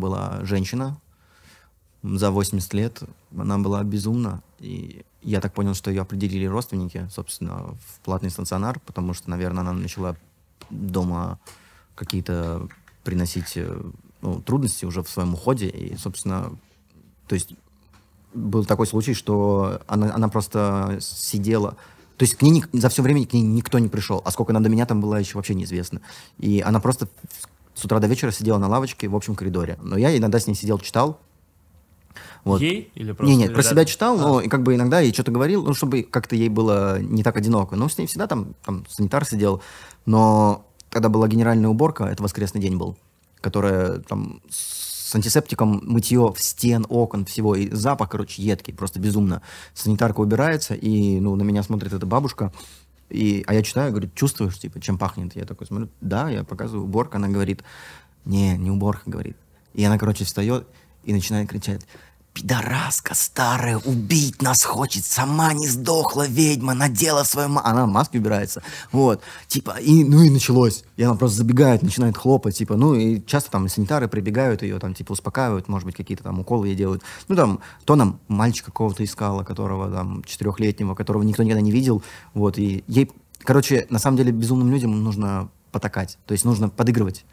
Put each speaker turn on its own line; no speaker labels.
была женщина за 80 лет. Она была безумна. И я так понял, что ее определили родственники, собственно, в платный стационар, потому что, наверное, она начала дома какие-то приносить э, ну, трудности уже в своем уходе. И, собственно, то есть был такой случай, что она, она просто сидела. То есть к ней за все время к ней никто не пришел, а сколько она до меня там была, еще вообще неизвестно. И она просто с утра до вечера сидела на лавочке в общем коридоре. Но я иногда с ней сидел, читал.
Вот. Ей или просто? Не, нет, про себя
читал, а. но и как бы иногда ей что-то говорил, ну, чтобы как-то ей было не так одиноко. но с ней всегда там, там санитар сидел, но когда была генеральная уборка, это воскресный день был, которая там с антисептиком мытье в стен, окон, всего, и запах, короче, едкий, просто безумно. Санитарка убирается, и, ну, на меня смотрит эта бабушка, и, а я читаю, говорит, чувствуешь, типа, чем пахнет? Я такой смотрю, да, я показываю уборка, она говорит, не, не уборка, говорит. И она, короче, встает и начинает кричать, Пидораска старая, убить нас хочет, сама не сдохла ведьма, надела свою ма... Она маски убирается, вот, типа, и, ну и началось, и она просто забегает, начинает хлопать, типа, ну и часто там санитары прибегают ее, там, типа, успокаивают, может быть, какие-то там уколы ей делают, ну там, то нам мальчик какого-то искала, которого там, четырехлетнего, которого никто никогда не видел, вот, и ей, короче, на самом деле безумным людям нужно потакать, то есть нужно подыгрывать.